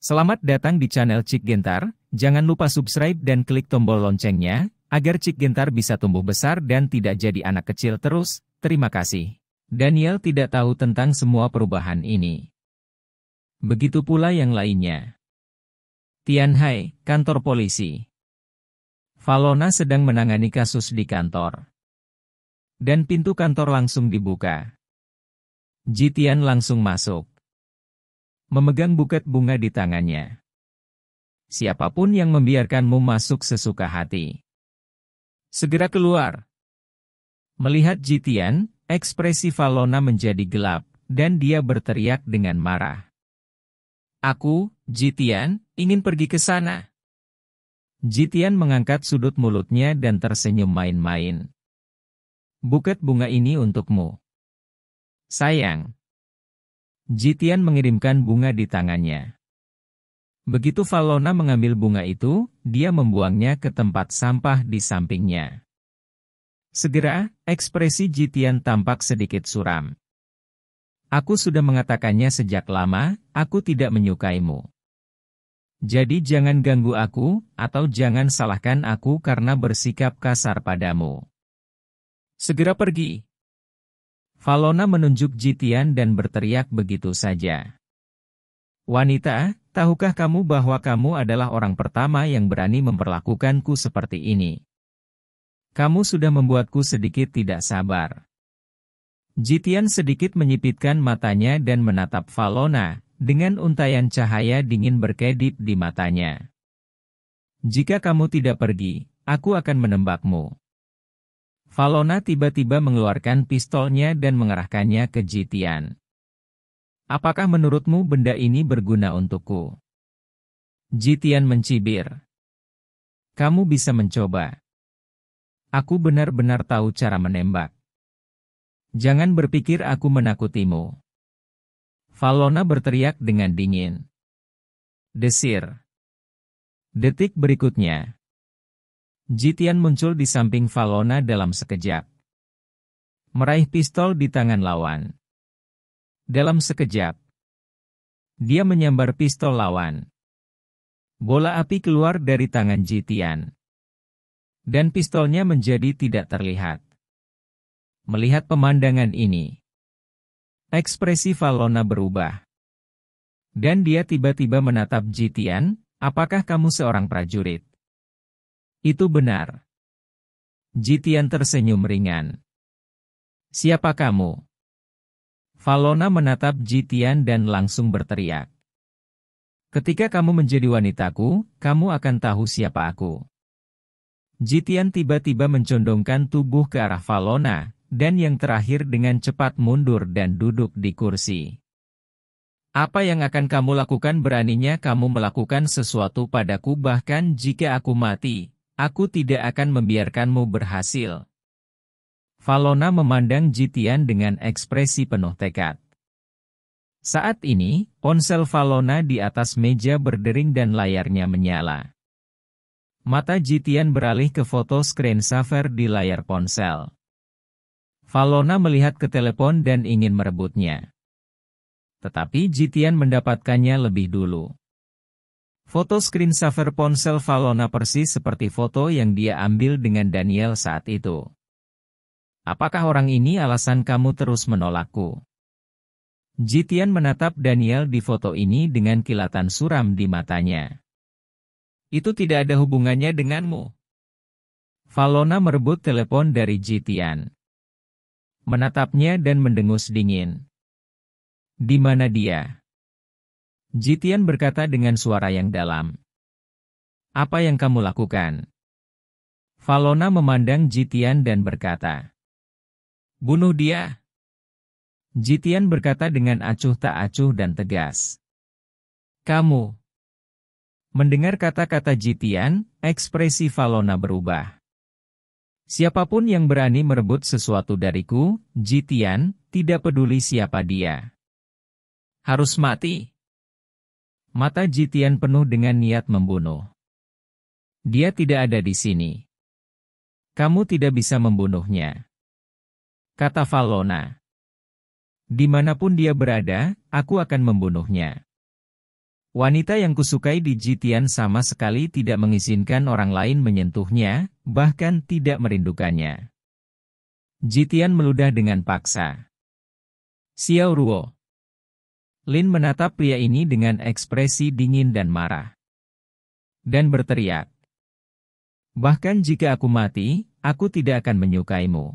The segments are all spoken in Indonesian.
Selamat datang di channel Cik Gentar, jangan lupa subscribe dan klik tombol loncengnya, agar Cik Gentar bisa tumbuh besar dan tidak jadi anak kecil terus, terima kasih. Daniel tidak tahu tentang semua perubahan ini. Begitu pula yang lainnya. Tianhai, kantor polisi. Valona sedang menangani kasus di kantor. Dan pintu kantor langsung dibuka. Jitian langsung masuk memegang buket bunga di tangannya. Siapapun yang membiarkanmu masuk sesuka hati. Segera keluar. Melihat Jitian, ekspresi Valona menjadi gelap, dan dia berteriak dengan marah. Aku, Jitian, ingin pergi ke sana. Jitian mengangkat sudut mulutnya dan tersenyum main-main. Buket bunga ini untukmu. Sayang, Jitian mengirimkan bunga di tangannya. Begitu Valona mengambil bunga itu, dia membuangnya ke tempat sampah di sampingnya. Segera, ekspresi Jitian tampak sedikit suram. Aku sudah mengatakannya sejak lama, aku tidak menyukaimu. Jadi jangan ganggu aku, atau jangan salahkan aku karena bersikap kasar padamu. Segera pergi. Valona menunjuk Jitian dan berteriak begitu saja. Wanita, tahukah kamu bahwa kamu adalah orang pertama yang berani memperlakukanku seperti ini? Kamu sudah membuatku sedikit tidak sabar. Jitian sedikit menyipitkan matanya dan menatap Valona, dengan untayan cahaya dingin berkedip di matanya. Jika kamu tidak pergi, aku akan menembakmu. Valona tiba-tiba mengeluarkan pistolnya dan mengerahkannya ke Jitian. Apakah menurutmu benda ini berguna untukku? Jitian mencibir. Kamu bisa mencoba. Aku benar-benar tahu cara menembak. Jangan berpikir aku menakutimu. Valona berteriak dengan dingin. Desir. Detik berikutnya, Jitian muncul di samping Valona dalam sekejap. Meraih pistol di tangan lawan. Dalam sekejap, dia menyambar pistol lawan. Bola api keluar dari tangan Jitian. Dan pistolnya menjadi tidak terlihat. Melihat pemandangan ini, ekspresi Valona berubah. Dan dia tiba-tiba menatap Jitian, apakah kamu seorang prajurit? Itu benar. Jitian tersenyum ringan. Siapa kamu? Falona menatap Jitian dan langsung berteriak. Ketika kamu menjadi wanitaku, kamu akan tahu siapa aku. Jitian tiba-tiba mencondongkan tubuh ke arah Falona, dan yang terakhir dengan cepat mundur dan duduk di kursi. Apa yang akan kamu lakukan beraninya kamu melakukan sesuatu padaku bahkan jika aku mati, Aku tidak akan membiarkanmu berhasil. Valona memandang Jitian dengan ekspresi penuh tekad. Saat ini, ponsel Valona di atas meja berdering dan layarnya menyala. Mata Jitian beralih ke foto screensaver di layar ponsel. Valona melihat ke telepon dan ingin merebutnya. Tetapi Jitian mendapatkannya lebih dulu. Foto screen saver ponsel Valona persis seperti foto yang dia ambil dengan Daniel saat itu. Apakah orang ini alasan kamu terus menolakku? Jitian menatap Daniel di foto ini dengan kilatan suram di matanya. Itu tidak ada hubungannya denganmu. Valona merebut telepon dari Jitian. Menatapnya dan mendengus dingin. Di mana dia? Jitian berkata dengan suara yang dalam. Apa yang kamu lakukan? Falona memandang Jitian dan berkata. Bunuh dia. Jitian berkata dengan acuh tak acuh dan tegas. Kamu. Mendengar kata-kata Jitian, ekspresi Falona berubah. Siapapun yang berani merebut sesuatu dariku, Jitian, tidak peduli siapa dia. Harus mati. Mata Jitian penuh dengan niat membunuh. Dia tidak ada di sini. Kamu tidak bisa membunuhnya. Kata Valona. Dimanapun dia berada, aku akan membunuhnya. Wanita yang kusukai di Jitian sama sekali tidak mengizinkan orang lain menyentuhnya, bahkan tidak merindukannya. Jitian meludah dengan paksa. Xiao Ruo. Lin menatap pria ini dengan ekspresi dingin dan marah. Dan berteriak. Bahkan jika aku mati, aku tidak akan menyukaimu.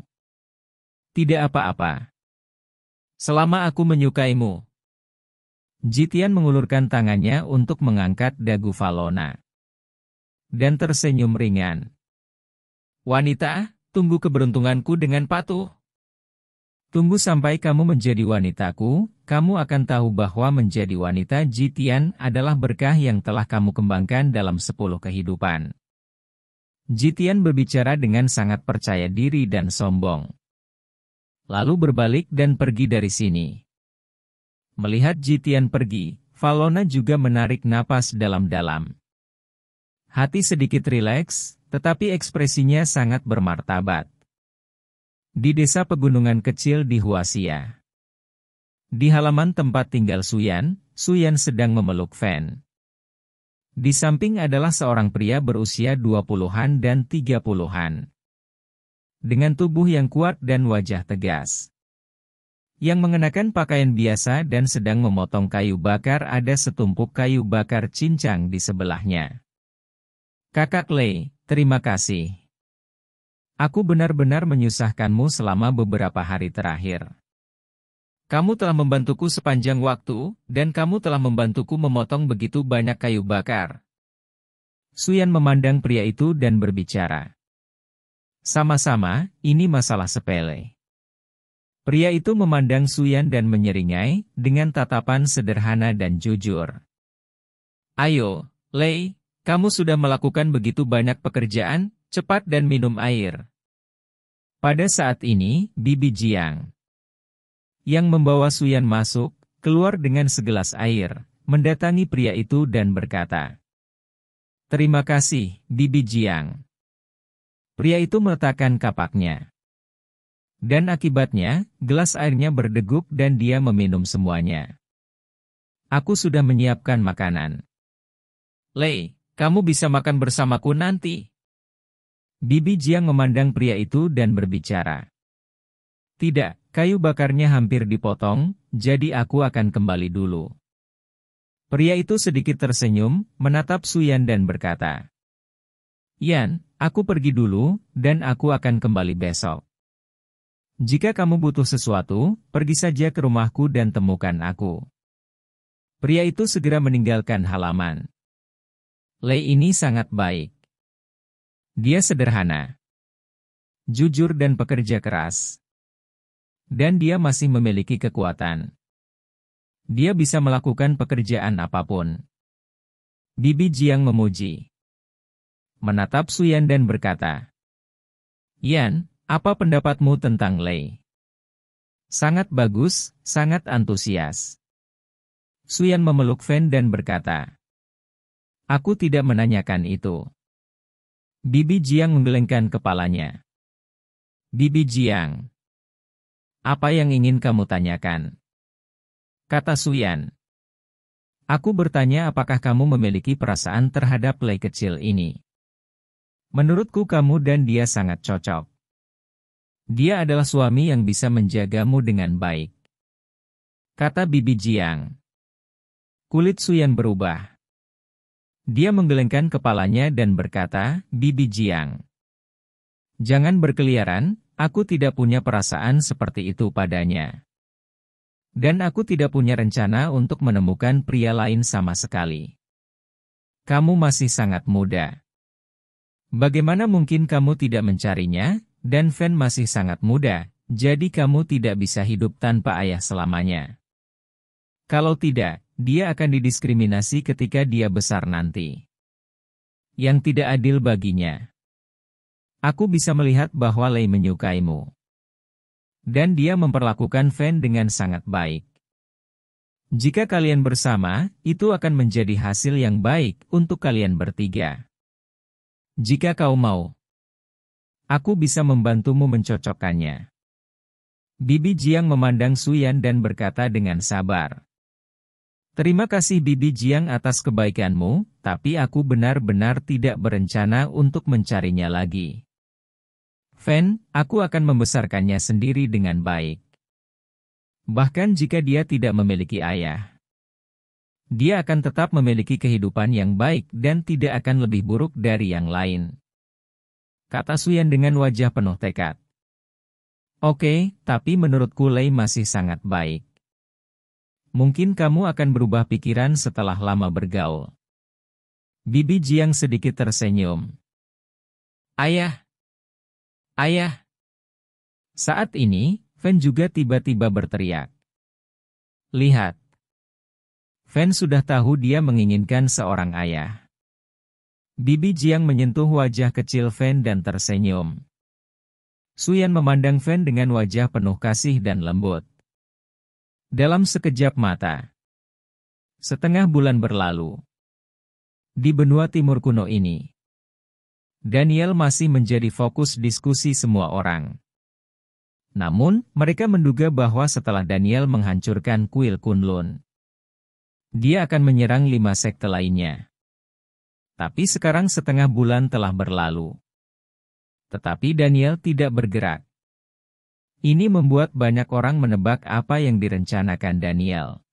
Tidak apa-apa. Selama aku menyukaimu. Jitian mengulurkan tangannya untuk mengangkat dagu Falona, Dan tersenyum ringan. Wanita, tunggu keberuntunganku dengan patuh. Tunggu sampai kamu menjadi wanitaku, kamu akan tahu bahwa menjadi wanita jitian adalah berkah yang telah kamu kembangkan dalam sepuluh kehidupan. Jitian berbicara dengan sangat percaya diri dan sombong. Lalu berbalik dan pergi dari sini. Melihat Jitian pergi, Valona juga menarik napas dalam-dalam. Hati sedikit rileks, tetapi ekspresinya sangat bermartabat. Di desa pegunungan kecil di Huasia. Di halaman tempat tinggal Suyan, Suyan sedang memeluk Fan. Di samping adalah seorang pria berusia 20-an dan 30-an. Dengan tubuh yang kuat dan wajah tegas. Yang mengenakan pakaian biasa dan sedang memotong kayu bakar ada setumpuk kayu bakar cincang di sebelahnya. Kakak Lei, terima kasih. Aku benar-benar menyusahkanmu selama beberapa hari terakhir. Kamu telah membantuku sepanjang waktu, dan kamu telah membantuku memotong begitu banyak kayu bakar. Suyan memandang pria itu dan berbicara. Sama-sama, ini masalah sepele. Pria itu memandang Suyan dan menyeringai, dengan tatapan sederhana dan jujur. Ayo, Lei, kamu sudah melakukan begitu banyak pekerjaan, cepat dan minum air. Pada saat ini, Bibi Jiang yang membawa Suyan masuk, keluar dengan segelas air, mendatangi pria itu dan berkata, Terima kasih, Bibi Jiang. Pria itu meletakkan kapaknya. Dan akibatnya, gelas airnya berdegup dan dia meminum semuanya. Aku sudah menyiapkan makanan. Lei, kamu bisa makan bersamaku nanti. Bibi Jiang memandang pria itu dan berbicara. Tidak, kayu bakarnya hampir dipotong, jadi aku akan kembali dulu. Pria itu sedikit tersenyum, menatap Suyan dan berkata, Yan, aku pergi dulu, dan aku akan kembali besok. Jika kamu butuh sesuatu, pergi saja ke rumahku dan temukan aku. Pria itu segera meninggalkan halaman. Lei ini sangat baik. Dia sederhana, jujur dan pekerja keras. Dan dia masih memiliki kekuatan. Dia bisa melakukan pekerjaan apapun. Bibi Jiang memuji. Menatap Suyan dan berkata, Yan, apa pendapatmu tentang Lei? Sangat bagus, sangat antusias. Suyan memeluk Fen dan berkata, Aku tidak menanyakan itu. Bibi Jiang menggelengkan kepalanya. Bibi Jiang. Apa yang ingin kamu tanyakan? Kata Suyan. Aku bertanya apakah kamu memiliki perasaan terhadap Lei kecil ini. Menurutku kamu dan dia sangat cocok. Dia adalah suami yang bisa menjagamu dengan baik. Kata Bibi Jiang. Kulit Suyan berubah. Dia menggelengkan kepalanya dan berkata, Bibi Jiang. Jangan berkeliaran, Aku tidak punya perasaan seperti itu padanya. Dan aku tidak punya rencana untuk menemukan pria lain sama sekali. Kamu masih sangat muda. Bagaimana mungkin kamu tidak mencarinya, dan Van masih sangat muda, jadi kamu tidak bisa hidup tanpa ayah selamanya. Kalau tidak, dia akan didiskriminasi ketika dia besar nanti. Yang tidak adil baginya. Aku bisa melihat bahwa Lei menyukaimu. Dan dia memperlakukan Fan dengan sangat baik. Jika kalian bersama, itu akan menjadi hasil yang baik untuk kalian bertiga. Jika kau mau, aku bisa membantumu mencocokkannya. Bibi Jiang memandang Suyan dan berkata dengan sabar. Terima kasih Bibi Jiang atas kebaikanmu, tapi aku benar-benar tidak berencana untuk mencarinya lagi. Fen, aku akan membesarkannya sendiri dengan baik. Bahkan jika dia tidak memiliki ayah, dia akan tetap memiliki kehidupan yang baik dan tidak akan lebih buruk dari yang lain. Kata Suyan dengan wajah penuh tekad. Oke, tapi menurutku Lei masih sangat baik. Mungkin kamu akan berubah pikiran setelah lama bergaul. Bibi Jiang sedikit tersenyum. Ayah, Ayah. Saat ini, Fen juga tiba-tiba berteriak. Lihat. Fen sudah tahu dia menginginkan seorang ayah. Bibi Jiang menyentuh wajah kecil Fen dan tersenyum. Suyan memandang Fen dengan wajah penuh kasih dan lembut. Dalam sekejap mata. Setengah bulan berlalu. Di benua timur kuno ini, Daniel masih menjadi fokus diskusi semua orang. Namun, mereka menduga bahwa setelah Daniel menghancurkan kuil Kunlun, dia akan menyerang lima sekte lainnya. Tapi sekarang setengah bulan telah berlalu. Tetapi Daniel tidak bergerak. Ini membuat banyak orang menebak apa yang direncanakan Daniel.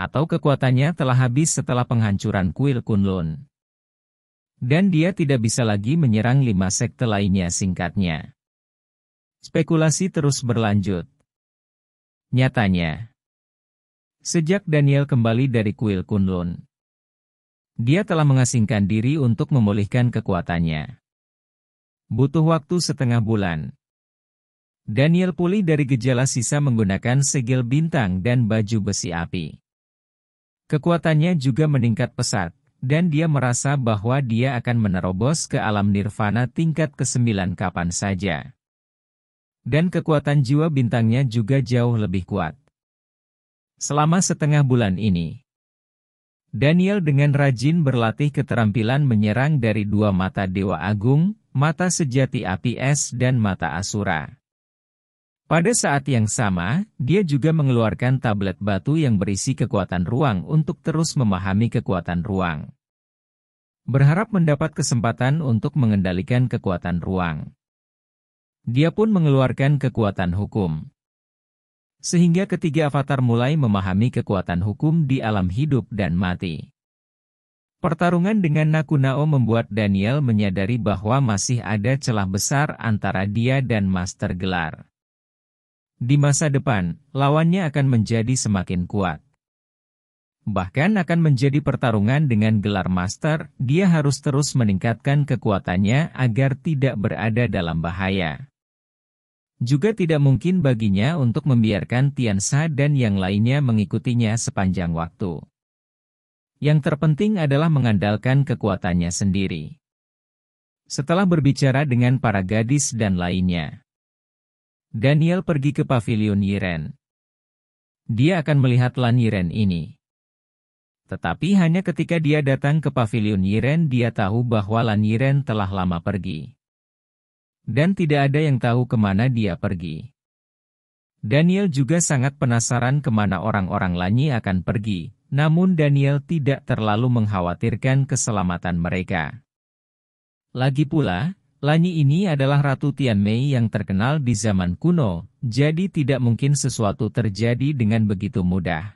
Atau kekuatannya telah habis setelah penghancuran kuil Kunlun. Dan dia tidak bisa lagi menyerang lima sekte lainnya singkatnya. Spekulasi terus berlanjut. Nyatanya, sejak Daniel kembali dari kuil Kunlun, dia telah mengasingkan diri untuk memulihkan kekuatannya. Butuh waktu setengah bulan. Daniel pulih dari gejala sisa menggunakan segel bintang dan baju besi api. Kekuatannya juga meningkat pesat, dan dia merasa bahwa dia akan menerobos ke alam nirvana tingkat ke-9 kapan saja. Dan kekuatan jiwa bintangnya juga jauh lebih kuat. Selama setengah bulan ini, Daniel dengan rajin berlatih keterampilan menyerang dari dua mata Dewa Agung, mata sejati api es dan mata asura. Pada saat yang sama, dia juga mengeluarkan tablet batu yang berisi kekuatan ruang untuk terus memahami kekuatan ruang. Berharap mendapat kesempatan untuk mengendalikan kekuatan ruang. Dia pun mengeluarkan kekuatan hukum. Sehingga ketiga avatar mulai memahami kekuatan hukum di alam hidup dan mati. Pertarungan dengan Nakunao membuat Daniel menyadari bahwa masih ada celah besar antara dia dan Master Gelar. Di masa depan, lawannya akan menjadi semakin kuat. Bahkan akan menjadi pertarungan dengan gelar master, dia harus terus meningkatkan kekuatannya agar tidak berada dalam bahaya. Juga tidak mungkin baginya untuk membiarkan Tian Sa dan yang lainnya mengikutinya sepanjang waktu. Yang terpenting adalah mengandalkan kekuatannya sendiri. Setelah berbicara dengan para gadis dan lainnya, Daniel pergi ke pavilion Yiren. Dia akan melihat Lan Yiren ini. Tetapi hanya ketika dia datang ke pavilion Yiren dia tahu bahwa Lan Yiren telah lama pergi. Dan tidak ada yang tahu kemana dia pergi. Daniel juga sangat penasaran kemana orang-orang Lanyi akan pergi, namun Daniel tidak terlalu mengkhawatirkan keselamatan mereka. Lagi pula, Lanyi ini adalah Ratu Tianmei yang terkenal di zaman kuno, jadi tidak mungkin sesuatu terjadi dengan begitu mudah.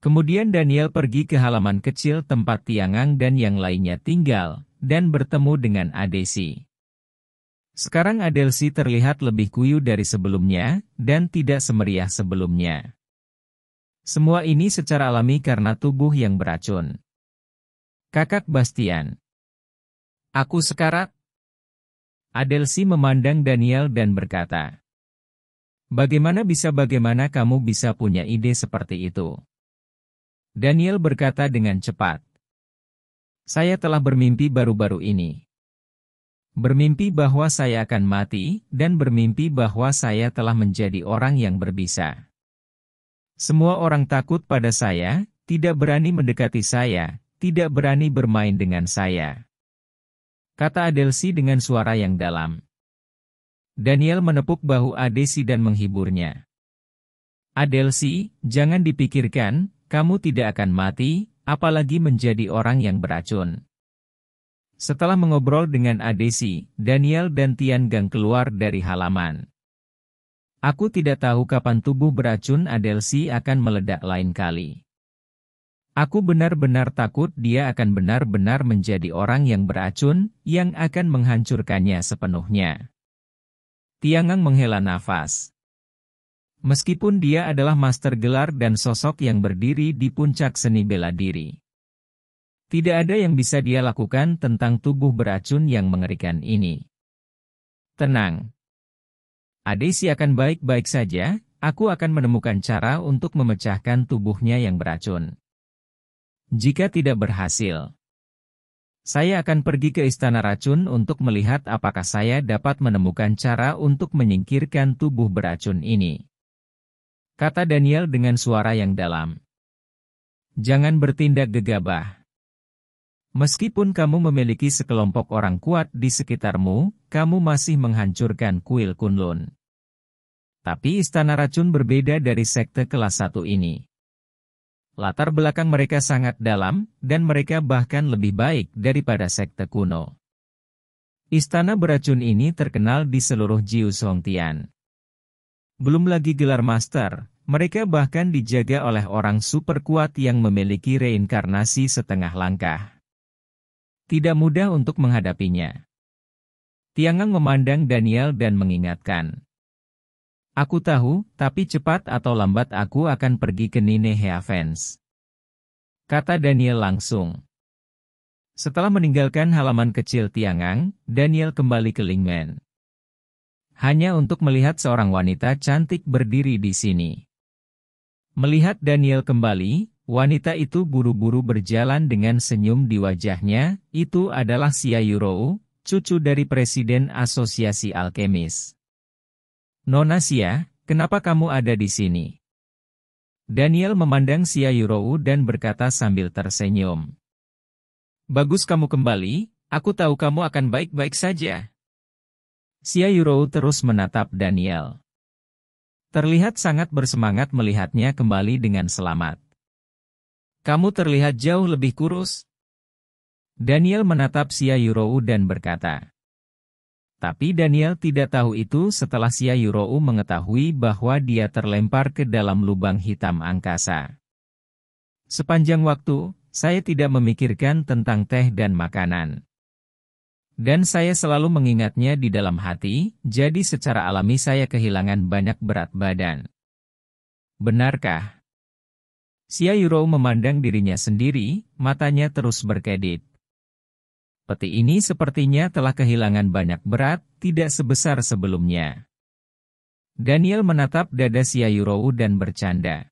Kemudian Daniel pergi ke halaman kecil tempat Tiangang dan yang lainnya tinggal, dan bertemu dengan Adesi. Sekarang Adelsi terlihat lebih kuyu dari sebelumnya, dan tidak semeriah sebelumnya. Semua ini secara alami karena tubuh yang beracun. Kakak Bastian. Aku sekarat, Adelsi memandang Daniel dan berkata, Bagaimana bisa bagaimana kamu bisa punya ide seperti itu? Daniel berkata dengan cepat. Saya telah bermimpi baru-baru ini. Bermimpi bahwa saya akan mati, dan bermimpi bahwa saya telah menjadi orang yang berbisa. Semua orang takut pada saya, tidak berani mendekati saya, tidak berani bermain dengan saya kata Adelsi dengan suara yang dalam. Daniel menepuk bahu Adesi dan menghiburnya. Adelsi, jangan dipikirkan, kamu tidak akan mati, apalagi menjadi orang yang beracun. Setelah mengobrol dengan Adesi, Daniel dan Tian Gang keluar dari halaman. Aku tidak tahu kapan tubuh beracun Adelsi akan meledak lain kali. Aku benar-benar takut dia akan benar-benar menjadi orang yang beracun, yang akan menghancurkannya sepenuhnya. Tiangang menghela nafas. Meskipun dia adalah master gelar dan sosok yang berdiri di puncak seni bela diri. Tidak ada yang bisa dia lakukan tentang tubuh beracun yang mengerikan ini. Tenang. Adesi akan baik-baik saja, aku akan menemukan cara untuk memecahkan tubuhnya yang beracun. Jika tidak berhasil, saya akan pergi ke Istana Racun untuk melihat apakah saya dapat menemukan cara untuk menyingkirkan tubuh beracun ini. Kata Daniel dengan suara yang dalam. Jangan bertindak gegabah. Meskipun kamu memiliki sekelompok orang kuat di sekitarmu, kamu masih menghancurkan kuil Kunlun. Tapi Istana Racun berbeda dari sekte kelas Satu ini. Latar belakang mereka sangat dalam, dan mereka bahkan lebih baik daripada sekte kuno. Istana beracun ini terkenal di seluruh Jiu Songtian. Belum lagi gelar master, mereka bahkan dijaga oleh orang super kuat yang memiliki reinkarnasi setengah langkah. Tidak mudah untuk menghadapinya. Tiangang memandang Daniel dan mengingatkan. Aku tahu, tapi cepat atau lambat aku akan pergi ke Nineheavens. Kata Daniel langsung. Setelah meninggalkan halaman kecil Tiangang, Daniel kembali ke Lingmen. Hanya untuk melihat seorang wanita cantik berdiri di sini. Melihat Daniel kembali, wanita itu buru-buru berjalan dengan senyum di wajahnya, itu adalah Sia Yurou, cucu dari Presiden Asosiasi Alkemis. Nona Sia, kenapa kamu ada di sini? Daniel memandang Sia Yurou dan berkata sambil tersenyum. Bagus kamu kembali, aku tahu kamu akan baik-baik saja. Sia Yurou terus menatap Daniel. Terlihat sangat bersemangat melihatnya kembali dengan selamat. Kamu terlihat jauh lebih kurus. Daniel menatap Sia Yurou dan berkata, tapi Daniel tidak tahu itu setelah Sia Yurou mengetahui bahwa dia terlempar ke dalam lubang hitam angkasa. Sepanjang waktu, saya tidak memikirkan tentang teh dan makanan. Dan saya selalu mengingatnya di dalam hati, jadi secara alami saya kehilangan banyak berat badan. Benarkah? Sia Yurou memandang dirinya sendiri, matanya terus berkedip. Peti ini sepertinya telah kehilangan banyak berat, tidak sebesar sebelumnya. Daniel menatap dada Siayurou dan bercanda.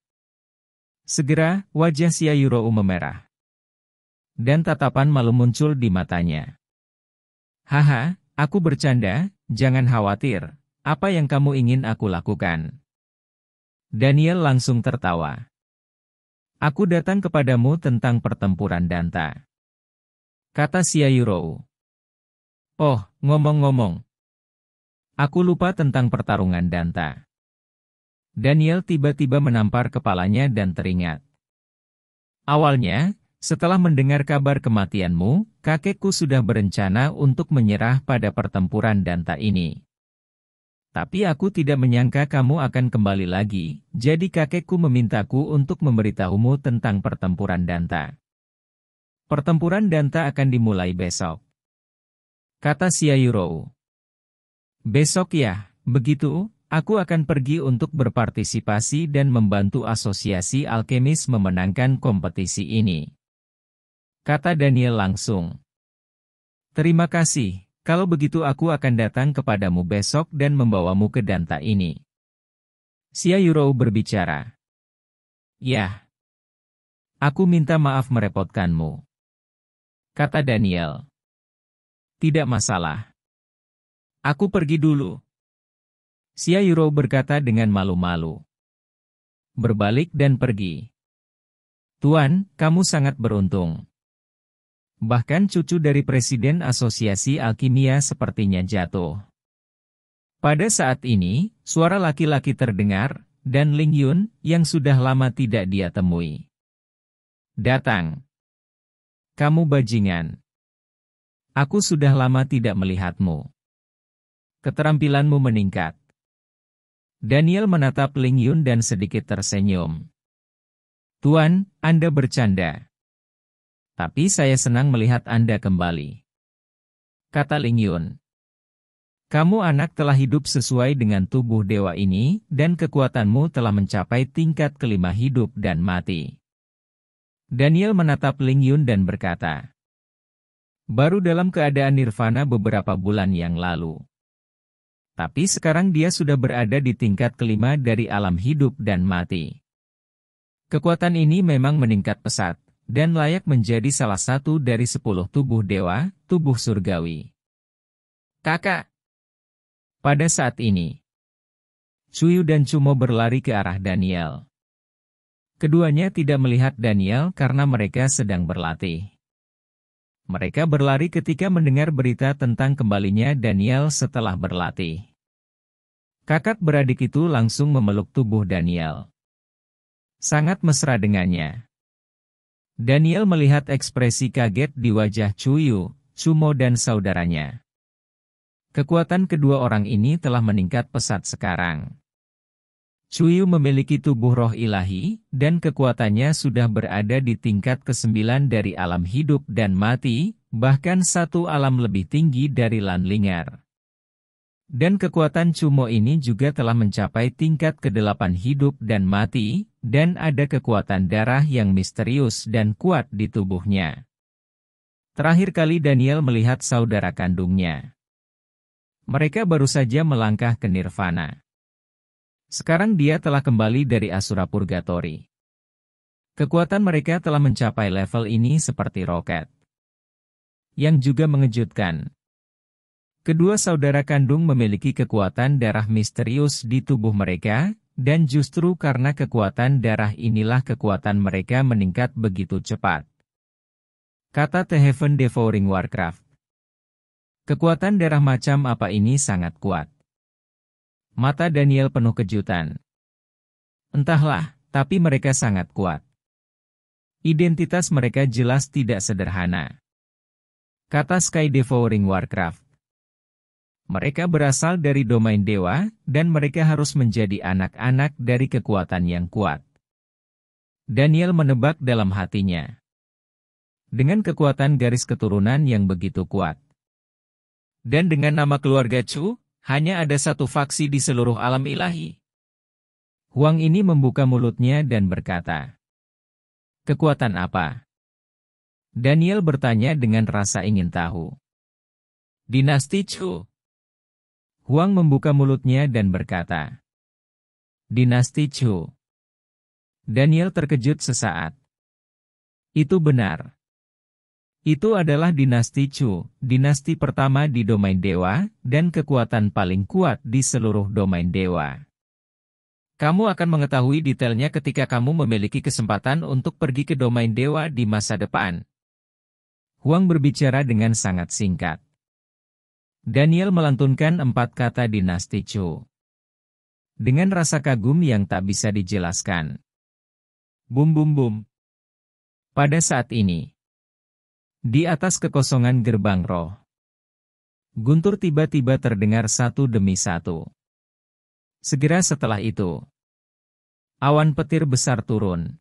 Segera, wajah Siayurou memerah. Dan tatapan malu muncul di matanya. Haha, aku bercanda, jangan khawatir. Apa yang kamu ingin aku lakukan? Daniel langsung tertawa. Aku datang kepadamu tentang pertempuran Danta kata Xiaoyurou. Oh, ngomong-ngomong. Aku lupa tentang pertarungan Danta. Daniel tiba-tiba menampar kepalanya dan teringat. Awalnya, setelah mendengar kabar kematianmu, kakekku sudah berencana untuk menyerah pada pertempuran Danta ini. Tapi aku tidak menyangka kamu akan kembali lagi, jadi kakekku memintaku untuk memberitahumu tentang pertempuran Danta. Pertempuran Danta akan dimulai besok. Kata Siayurou. Besok ya, begitu, aku akan pergi untuk berpartisipasi dan membantu asosiasi alkemis memenangkan kompetisi ini. Kata Daniel langsung. Terima kasih, kalau begitu aku akan datang kepadamu besok dan membawamu ke Danta ini. Siayurou berbicara. "Ya. Aku minta maaf merepotkanmu kata Daniel. Tidak masalah. Aku pergi dulu. Yuro berkata dengan malu-malu. Berbalik dan pergi. Tuan, kamu sangat beruntung. Bahkan cucu dari Presiden Asosiasi Alkimia sepertinya jatuh. Pada saat ini, suara laki-laki terdengar, dan Ling Yun, yang sudah lama tidak dia temui. Datang. Kamu bajingan. Aku sudah lama tidak melihatmu. Keterampilanmu meningkat. Daniel menatap Ling Yun dan sedikit tersenyum. Tuan, Anda bercanda. Tapi saya senang melihat Anda kembali. Kata Ling Yun. Kamu anak telah hidup sesuai dengan tubuh dewa ini, dan kekuatanmu telah mencapai tingkat kelima hidup dan mati. Daniel menatap Ling Yun dan berkata, Baru dalam keadaan nirvana beberapa bulan yang lalu. Tapi sekarang dia sudah berada di tingkat kelima dari alam hidup dan mati. Kekuatan ini memang meningkat pesat, dan layak menjadi salah satu dari sepuluh tubuh dewa, tubuh surgawi. Kakak! Pada saat ini, Cuyu dan Cumo berlari ke arah Daniel. Keduanya tidak melihat Daniel karena mereka sedang berlatih. Mereka berlari ketika mendengar berita tentang kembalinya Daniel setelah berlatih. Kakak beradik itu langsung memeluk tubuh Daniel. Sangat mesra dengannya. Daniel melihat ekspresi kaget di wajah Chuyu, Sumo dan saudaranya. Kekuatan kedua orang ini telah meningkat pesat sekarang. Cuyu memiliki tubuh roh ilahi, dan kekuatannya sudah berada di tingkat ke-9 dari alam hidup dan mati, bahkan satu alam lebih tinggi dari Lanlingar. Dan kekuatan Cumo ini juga telah mencapai tingkat ke-8 hidup dan mati, dan ada kekuatan darah yang misterius dan kuat di tubuhnya. Terakhir kali Daniel melihat saudara kandungnya. Mereka baru saja melangkah ke Nirvana. Sekarang dia telah kembali dari Asura Purgatory. Kekuatan mereka telah mencapai level ini seperti roket. Yang juga mengejutkan. Kedua saudara kandung memiliki kekuatan darah misterius di tubuh mereka, dan justru karena kekuatan darah inilah kekuatan mereka meningkat begitu cepat. Kata The Heaven Devouring Warcraft. Kekuatan darah macam apa ini sangat kuat. Mata Daniel penuh kejutan. Entahlah, tapi mereka sangat kuat. Identitas mereka jelas tidak sederhana. Kata Sky Devouring Warcraft. Mereka berasal dari domain dewa, dan mereka harus menjadi anak-anak dari kekuatan yang kuat. Daniel menebak dalam hatinya dengan kekuatan garis keturunan yang begitu kuat. Dan dengan nama keluarga Chu, hanya ada satu faksi di seluruh alam ilahi. Huang ini membuka mulutnya dan berkata, Kekuatan apa? Daniel bertanya dengan rasa ingin tahu. Dinasti Chu. Huang membuka mulutnya dan berkata, Dinasti Chu. Daniel terkejut sesaat. Itu benar. Itu adalah dinasti Chu, dinasti pertama di domain dewa, dan kekuatan paling kuat di seluruh domain dewa. Kamu akan mengetahui detailnya ketika kamu memiliki kesempatan untuk pergi ke domain dewa di masa depan. Huang berbicara dengan sangat singkat. Daniel melantunkan empat kata dinasti Chu. Dengan rasa kagum yang tak bisa dijelaskan. Bum bum bum. Pada saat ini, di atas kekosongan gerbang roh. Guntur tiba-tiba terdengar satu demi satu. Segera setelah itu, awan petir besar turun.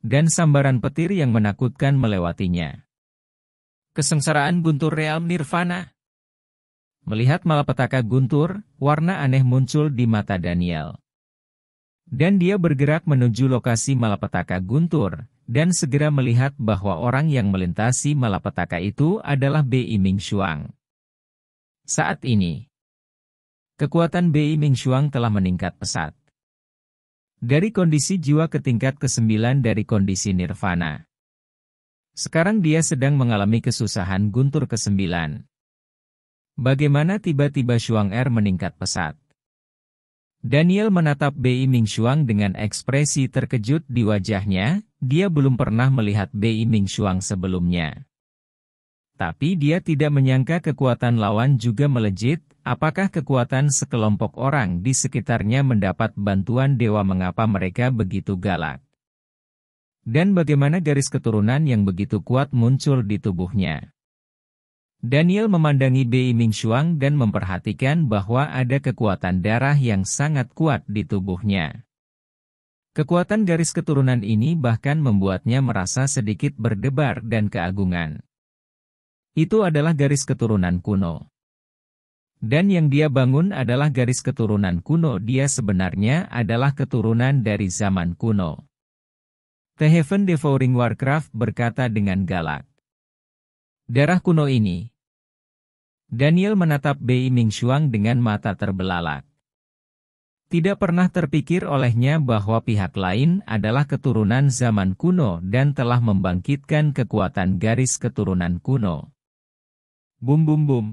Dan sambaran petir yang menakutkan melewatinya. Kesengsaraan Guntur real Nirvana. Melihat malapetaka Guntur, warna aneh muncul di mata Daniel. Dan dia bergerak menuju lokasi malapetaka Guntur, dan segera melihat bahwa orang yang melintasi malapetaka itu adalah Bei Shuang. Saat ini, kekuatan Bei Shuang telah meningkat pesat. Dari kondisi jiwa ke tingkat ke-9 dari kondisi nirvana. Sekarang dia sedang mengalami kesusahan guntur ke-9. Bagaimana tiba-tiba Shuang Er meningkat pesat? Daniel menatap Bei Mingxuang dengan ekspresi terkejut di wajahnya, dia belum pernah melihat Bei Mingxuang sebelumnya. Tapi dia tidak menyangka kekuatan lawan juga melejit, apakah kekuatan sekelompok orang di sekitarnya mendapat bantuan dewa mengapa mereka begitu galak. Dan bagaimana garis keturunan yang begitu kuat muncul di tubuhnya. Daniel memandangi Bei Ming Shuang dan memperhatikan bahwa ada kekuatan darah yang sangat kuat di tubuhnya. Kekuatan garis keturunan ini bahkan membuatnya merasa sedikit berdebar dan keagungan. Itu adalah garis keturunan kuno. Dan yang dia bangun adalah garis keturunan kuno dia sebenarnya adalah keturunan dari zaman kuno. The Heaven Devouring Warcraft berkata dengan galak. Darah kuno ini, Daniel menatap Bei Ming Shuang dengan mata terbelalak. Tidak pernah terpikir olehnya bahwa pihak lain adalah keturunan zaman kuno dan telah membangkitkan kekuatan garis keturunan kuno. Bum bum bum.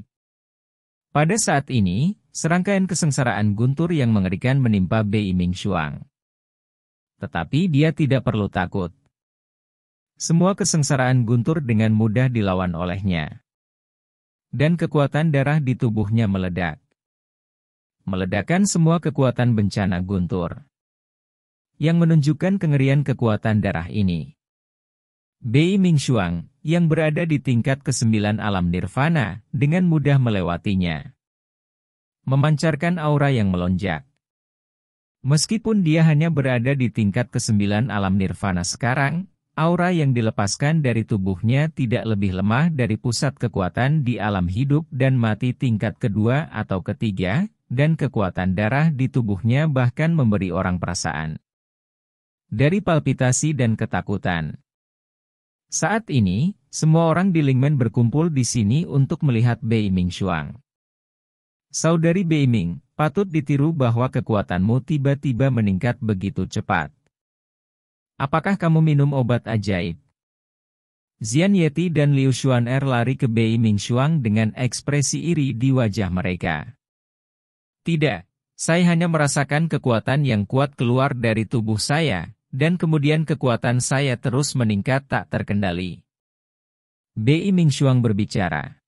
Pada saat ini, serangkaian kesengsaraan guntur yang mengerikan menimpa Bei Ming Shuang. Tetapi dia tidak perlu takut. Semua kesengsaraan guntur dengan mudah dilawan olehnya dan kekuatan darah di tubuhnya meledak. Meledakan semua kekuatan bencana guntur. Yang menunjukkan kengerian kekuatan darah ini. Bei Mingxuang, yang berada di tingkat ke-9 alam nirvana, dengan mudah melewatinya. Memancarkan aura yang melonjak. Meskipun dia hanya berada di tingkat ke-9 alam nirvana sekarang, aura yang dilepaskan dari tubuhnya tidak lebih lemah dari pusat kekuatan di alam hidup dan mati tingkat kedua atau ketiga, dan kekuatan darah di tubuhnya bahkan memberi orang perasaan dari palpitasi dan ketakutan. Saat ini, semua orang di Lingmen berkumpul di sini untuk melihat Bei Ming Shuang. Saudari Bei Ming, patut ditiru bahwa kekuatanmu tiba-tiba meningkat begitu cepat. Apakah kamu minum obat ajaib? Zian Yeti dan Liu Xuan Er lari ke Bei Shuang dengan ekspresi iri di wajah mereka. Tidak, saya hanya merasakan kekuatan yang kuat keluar dari tubuh saya, dan kemudian kekuatan saya terus meningkat tak terkendali. Bei Shuang berbicara.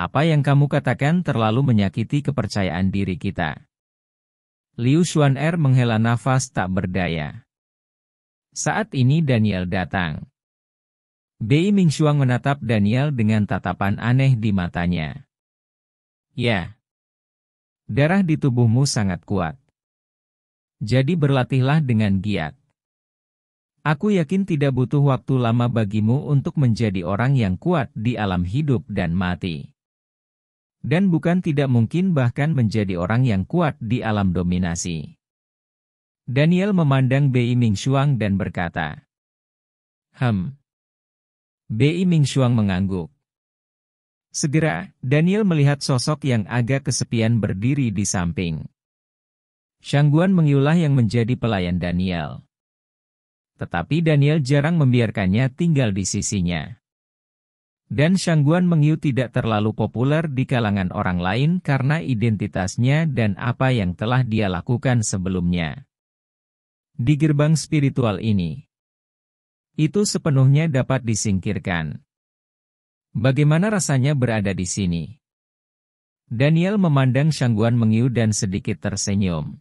Apa yang kamu katakan terlalu menyakiti kepercayaan diri kita. Liu Xuan Er menghela nafas tak berdaya. Saat ini Daniel datang. Bei Mingxuang menatap Daniel dengan tatapan aneh di matanya. Ya. Darah di tubuhmu sangat kuat. Jadi berlatihlah dengan giat. Aku yakin tidak butuh waktu lama bagimu untuk menjadi orang yang kuat di alam hidup dan mati. Dan bukan tidak mungkin bahkan menjadi orang yang kuat di alam dominasi. Daniel memandang Bei Mingxuang dan berkata, Hem. Bei Mingxuang mengangguk. Segera, Daniel melihat sosok yang agak kesepian berdiri di samping. Shangguan Mengiulah yang menjadi pelayan Daniel. Tetapi Daniel jarang membiarkannya tinggal di sisinya. Dan Shangguan Mengyu tidak terlalu populer di kalangan orang lain karena identitasnya dan apa yang telah dia lakukan sebelumnya di gerbang spiritual ini. Itu sepenuhnya dapat disingkirkan. Bagaimana rasanya berada di sini? Daniel memandang Shangguan Mengyu dan sedikit tersenyum.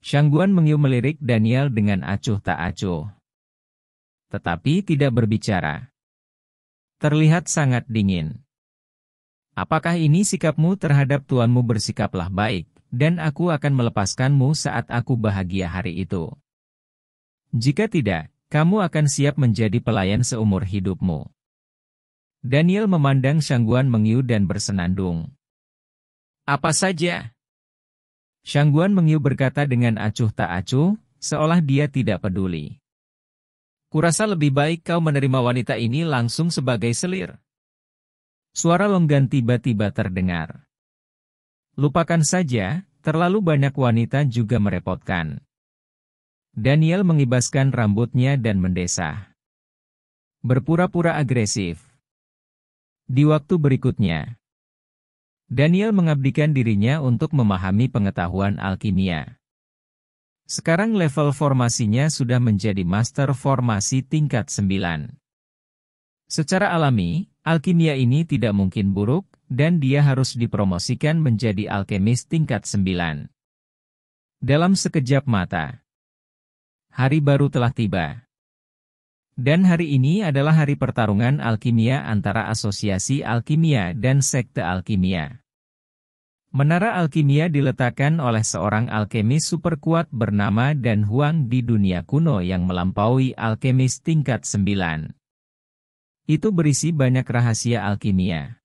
Shangguan Mengyu melirik Daniel dengan acuh tak acuh. Tetapi tidak berbicara. Terlihat sangat dingin. Apakah ini sikapmu terhadap tuanmu bersikaplah baik? dan aku akan melepaskanmu saat aku bahagia hari itu. Jika tidak, kamu akan siap menjadi pelayan seumur hidupmu. Daniel memandang Shangguan Mengyu dan bersenandung. Apa saja? Shangguan Mengyu berkata dengan acuh tak acuh, seolah dia tidak peduli. Kurasa lebih baik kau menerima wanita ini langsung sebagai selir. Suara longgan tiba-tiba terdengar. Lupakan saja, terlalu banyak wanita juga merepotkan. Daniel mengibaskan rambutnya dan mendesah. Berpura-pura agresif. Di waktu berikutnya, Daniel mengabdikan dirinya untuk memahami pengetahuan alkimia. Sekarang level formasinya sudah menjadi master formasi tingkat 9. Secara alami, alkimia ini tidak mungkin buruk, dan dia harus dipromosikan menjadi alkemis tingkat 9. Dalam sekejap mata, hari baru telah tiba. Dan hari ini adalah hari pertarungan alkimia antara asosiasi alkimia dan sekte alkimia. Menara alkimia diletakkan oleh seorang alkemis super kuat bernama Dan Huang di dunia kuno yang melampaui alkemis tingkat 9. Itu berisi banyak rahasia alkimia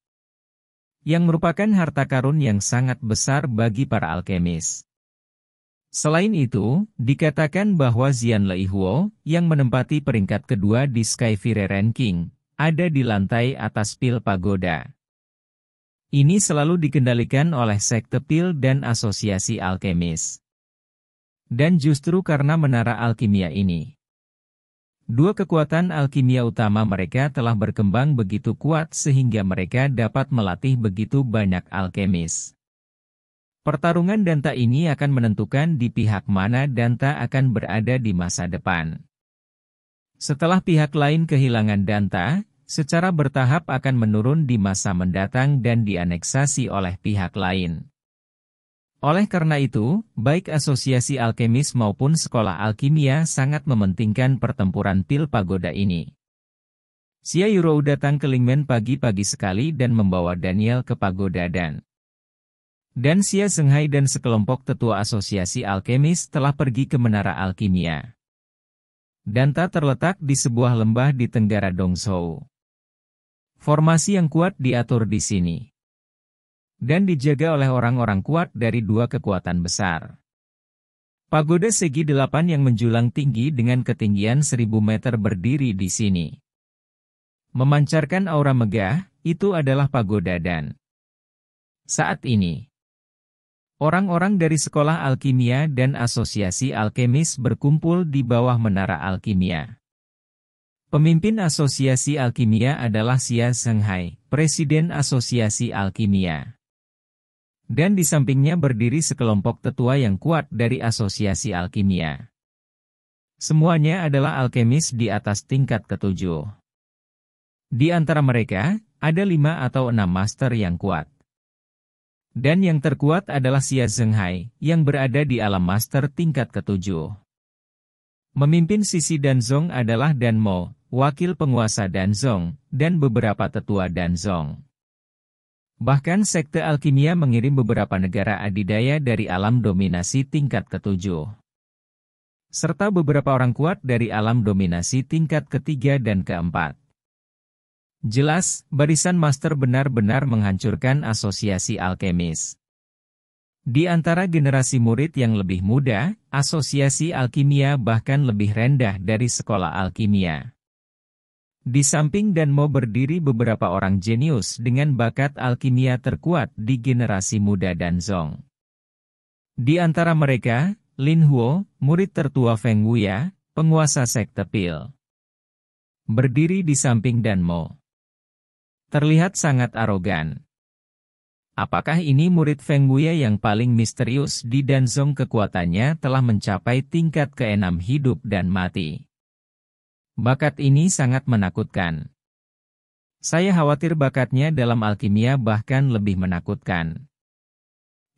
yang merupakan harta karun yang sangat besar bagi para alkemis. Selain itu, dikatakan bahwa Zian Leihuo, yang menempati peringkat kedua di Skyfire Ranking, ada di lantai atas pil pagoda. Ini selalu dikendalikan oleh sekte pil dan asosiasi alkemis. Dan justru karena menara alkimia ini, Dua kekuatan alkimia utama mereka telah berkembang begitu kuat sehingga mereka dapat melatih begitu banyak alkemis. Pertarungan Danta ini akan menentukan di pihak mana Danta akan berada di masa depan. Setelah pihak lain kehilangan Danta, secara bertahap akan menurun di masa mendatang dan dianeksasi oleh pihak lain. Oleh karena itu, baik asosiasi alkemis maupun sekolah alkimia sangat mementingkan pertempuran pil pagoda ini. Sia Yuro datang ke Lingmen pagi-pagi sekali dan membawa Daniel ke pagoda dan dan Xia Senghai dan sekelompok tetua asosiasi alkemis telah pergi ke Menara Alkimia. Danta terletak di sebuah lembah di Tenggara Dongshou. Formasi yang kuat diatur di sini dan dijaga oleh orang-orang kuat dari dua kekuatan besar. Pagoda segi delapan yang menjulang tinggi dengan ketinggian 1000 meter berdiri di sini. Memancarkan aura megah, itu adalah pagoda dan saat ini, Orang-orang dari Sekolah Alkimia dan Asosiasi Alkemis berkumpul di bawah Menara Alkimia. Pemimpin Asosiasi Alkimia adalah Xia Shanghai, Presiden Asosiasi Alkimia. Dan di sampingnya berdiri sekelompok tetua yang kuat dari Asosiasi Alkimia. Semuanya adalah alkemis di atas tingkat ketujuh. Di antara mereka, ada lima atau enam master yang kuat. Dan yang terkuat adalah Xia Zhenghai, yang berada di alam master tingkat ketujuh. Memimpin Sisi Danzong adalah Dan Mo, wakil penguasa Danzong, dan beberapa tetua Danzong. Bahkan sekte alkimia mengirim beberapa negara adidaya dari alam dominasi tingkat ketujuh. Serta beberapa orang kuat dari alam dominasi tingkat ketiga dan keempat. Jelas, barisan master benar-benar menghancurkan asosiasi alkemis. Di antara generasi murid yang lebih muda, asosiasi alkimia bahkan lebih rendah dari sekolah alkimia. Di samping dan mau berdiri beberapa orang jenius dengan bakat alkimia terkuat di generasi muda dan Zong. Di antara mereka, Lin Huo, murid tertua Feng Wuya, penguasa sekte Pil. Berdiri di samping Dan Mo. Terlihat sangat arogan. Apakah ini murid Feng Wuya yang paling misterius di Danzong kekuatannya telah mencapai tingkat keenam hidup dan mati? Bakat ini sangat menakutkan. Saya khawatir bakatnya dalam alkimia bahkan lebih menakutkan.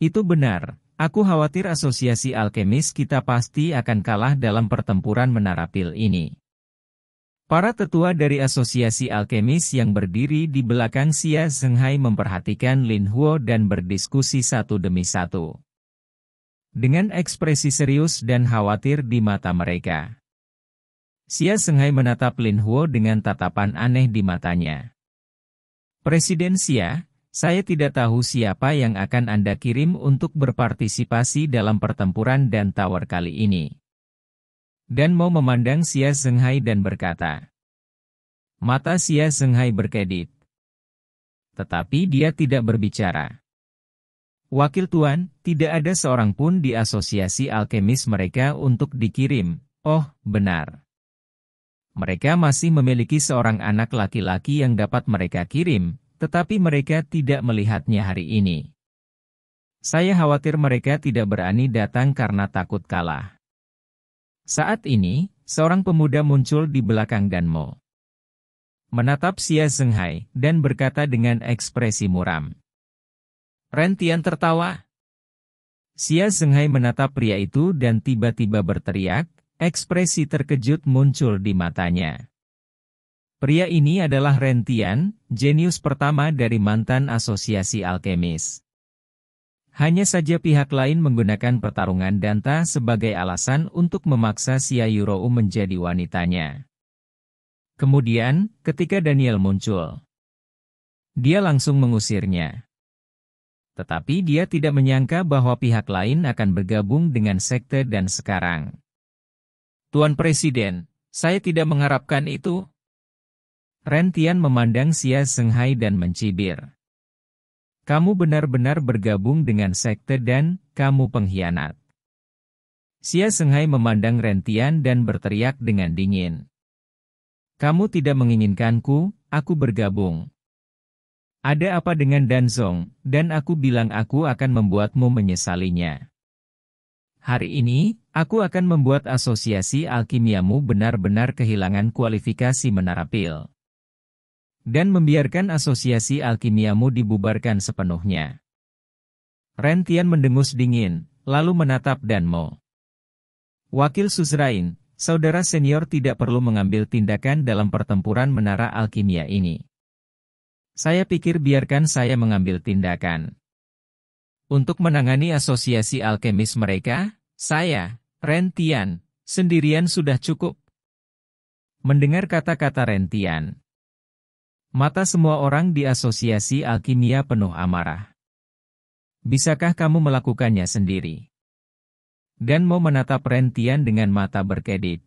Itu benar, aku khawatir asosiasi alkemis kita pasti akan kalah dalam pertempuran menara pil ini. Para tetua dari asosiasi alkemis yang berdiri di belakang Xia Zhenghai memperhatikan Lin Huo dan berdiskusi satu demi satu. Dengan ekspresi serius dan khawatir di mata mereka. Xia Senghai menatap Lin Huo dengan tatapan aneh di matanya. Presiden Xia, saya tidak tahu siapa yang akan Anda kirim untuk berpartisipasi dalam pertempuran dan tawar kali ini. Dan mau memandang Xia Senghai dan berkata, Mata Xia Senghai berkedip. Tetapi dia tidak berbicara. Wakil Tuan, tidak ada seorang pun di asosiasi alkemis mereka untuk dikirim. Oh, benar. Mereka masih memiliki seorang anak laki-laki yang dapat mereka kirim, tetapi mereka tidak melihatnya hari ini. Saya khawatir mereka tidak berani datang karena takut kalah. Saat ini, seorang pemuda muncul di belakang Danmo. Menatap Xia Zhenghai dan berkata dengan ekspresi muram. Rentian tertawa. Xia Zhenghai menatap pria itu dan tiba-tiba berteriak, Ekspresi terkejut muncul di matanya. Pria ini adalah Rentian, jenius pertama dari mantan asosiasi alkemis. Hanya saja pihak lain menggunakan pertarungan Danta sebagai alasan untuk memaksa Sia Yurou menjadi wanitanya. Kemudian, ketika Daniel muncul, dia langsung mengusirnya. Tetapi dia tidak menyangka bahwa pihak lain akan bergabung dengan sekte dan sekarang. Tuan Presiden, saya tidak mengharapkan itu. Rentian memandang Xia Senghai dan mencibir. Kamu benar-benar bergabung dengan sekte dan kamu pengkhianat. Xia Senghai memandang Rentian dan berteriak dengan dingin. Kamu tidak menginginkanku, aku bergabung. Ada apa dengan Danzong, dan aku bilang aku akan membuatmu menyesalinya. Hari ini, aku akan membuat asosiasi alkimiamu benar-benar kehilangan kualifikasi menara pil. Dan membiarkan asosiasi alkimiamu dibubarkan sepenuhnya. Rentian mendengus dingin, lalu menatap Danmo. Wakil Suzrain, saudara senior tidak perlu mengambil tindakan dalam pertempuran menara alkimia ini. Saya pikir biarkan saya mengambil tindakan. Untuk menangani asosiasi alkemis mereka, saya, Rentian, sendirian sudah cukup. Mendengar kata-kata Rentian, mata semua orang di asosiasi alkimia penuh amarah. Bisakah kamu melakukannya sendiri? Dan mau menatap Rentian dengan mata berkedip.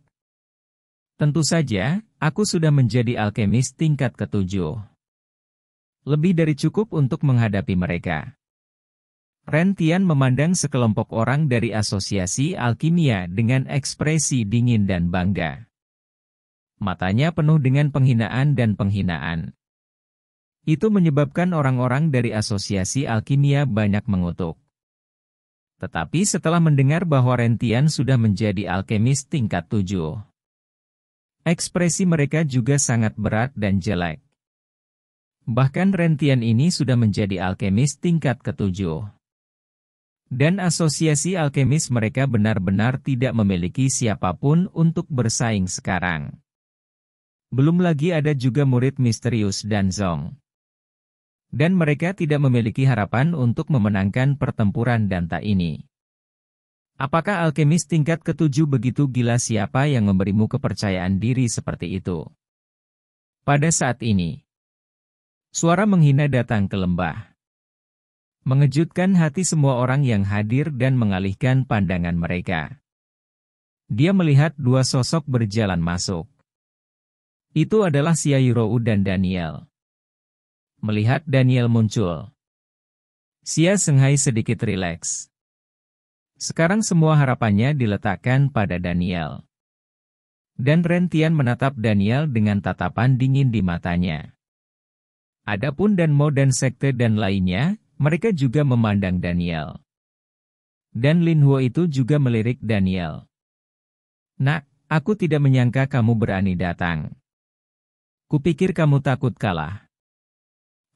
Tentu saja, aku sudah menjadi alkemis tingkat ketujuh. Lebih dari cukup untuk menghadapi mereka. Rentian memandang sekelompok orang dari asosiasi alkimia dengan ekspresi dingin dan bangga. Matanya penuh dengan penghinaan dan penghinaan. Itu menyebabkan orang-orang dari asosiasi alkimia banyak mengutuk. Tetapi setelah mendengar bahwa Rentian sudah menjadi alkemis tingkat 7, ekspresi mereka juga sangat berat dan jelek. Bahkan Rentian ini sudah menjadi alkemis tingkat ketujuh. Dan asosiasi alkemis mereka benar-benar tidak memiliki siapapun untuk bersaing sekarang. Belum lagi ada juga murid misterius dan Zong. Dan mereka tidak memiliki harapan untuk memenangkan pertempuran danta ini. Apakah alkemis tingkat ketujuh begitu gila siapa yang memberimu kepercayaan diri seperti itu? Pada saat ini, suara menghina datang ke lembah mengejutkan hati semua orang yang hadir dan mengalihkan pandangan mereka. Dia melihat dua sosok berjalan masuk. Itu adalah Siairou dan Daniel. Melihat Daniel muncul, Sia Senghai sedikit rileks. Sekarang semua harapannya diletakkan pada Daniel. Dan Rentian menatap Daniel dengan tatapan dingin di matanya. Adapun Danmo dan sekte dan lainnya, mereka juga memandang Daniel. Dan Lin Huo itu juga melirik Daniel. Nak, aku tidak menyangka kamu berani datang. Kupikir kamu takut kalah.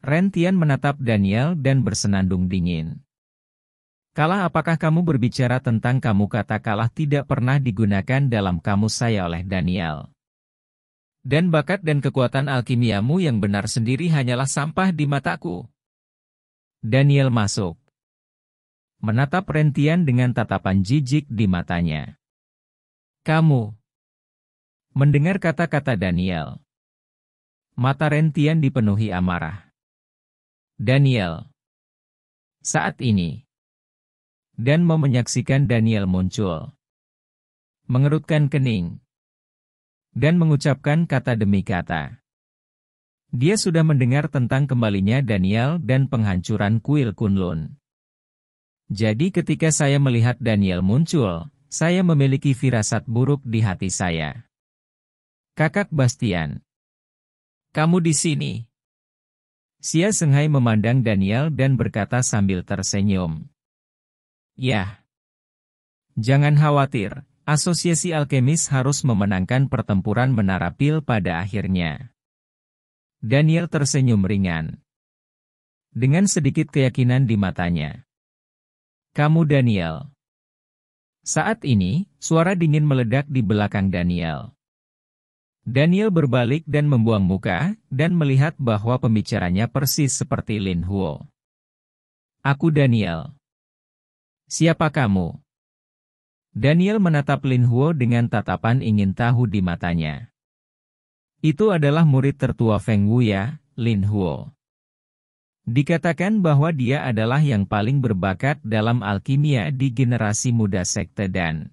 Ren Tian menatap Daniel dan bersenandung dingin. Kalah apakah kamu berbicara tentang kamu kata kalah tidak pernah digunakan dalam kamu saya oleh Daniel. Dan bakat dan kekuatan alkimiamu yang benar sendiri hanyalah sampah di mataku. Daniel masuk. Menatap Rentian dengan tatapan jijik di matanya. Kamu. Mendengar kata-kata Daniel. Mata Rentian dipenuhi amarah. Daniel. Saat ini. Dan mau menyaksikan Daniel muncul. Mengerutkan kening. Dan mengucapkan kata demi kata. Dia sudah mendengar tentang kembalinya Daniel dan penghancuran kuil Kunlun. Jadi ketika saya melihat Daniel muncul, saya memiliki firasat buruk di hati saya. Kakak Bastian. Kamu di sini. Sia Senghai memandang Daniel dan berkata sambil tersenyum. Yah. Jangan khawatir, asosiasi alkemis harus memenangkan pertempuran menara pil pada akhirnya. Daniel tersenyum ringan. Dengan sedikit keyakinan di matanya. Kamu Daniel. Saat ini, suara dingin meledak di belakang Daniel. Daniel berbalik dan membuang muka, dan melihat bahwa pembicaranya persis seperti Lin Huo. Aku Daniel. Siapa kamu? Daniel menatap Lin Huo dengan tatapan ingin tahu di matanya. Itu adalah murid tertua Feng Wuya, Lin Huo. Dikatakan bahwa dia adalah yang paling berbakat dalam alkimia di generasi muda sekte Dan.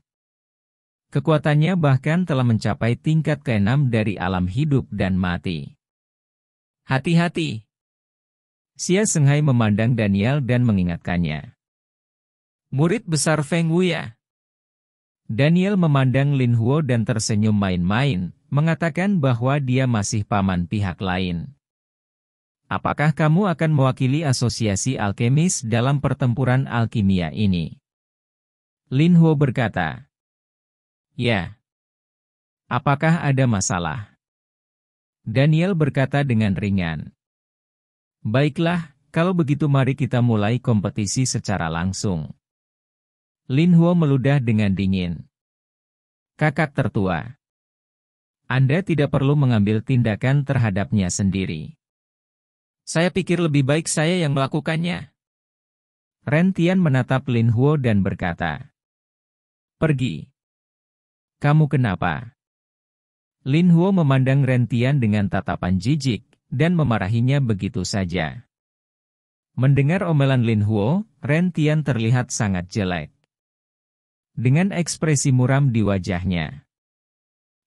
Kekuatannya bahkan telah mencapai tingkat keenam dari alam hidup dan mati. Hati-hati! Xia Senghai memandang Daniel dan mengingatkannya. Murid besar Feng Wuya. Daniel memandang Lin Huo dan tersenyum main-main, mengatakan bahwa dia masih paman pihak lain. Apakah kamu akan mewakili asosiasi alkemis dalam pertempuran alkimia ini? Lin Ho berkata, Ya. Apakah ada masalah? Daniel berkata dengan ringan. Baiklah, kalau begitu mari kita mulai kompetisi secara langsung. Lin Huo meludah dengan dingin. Kakak tertua. Anda tidak perlu mengambil tindakan terhadapnya sendiri. Saya pikir lebih baik saya yang melakukannya. Rentian menatap Lin Huo dan berkata, Pergi. Kamu kenapa? Lin Huo memandang Rentian dengan tatapan jijik dan memarahinya begitu saja. Mendengar omelan Lin Huo, Rentian terlihat sangat jelek. Dengan ekspresi muram di wajahnya,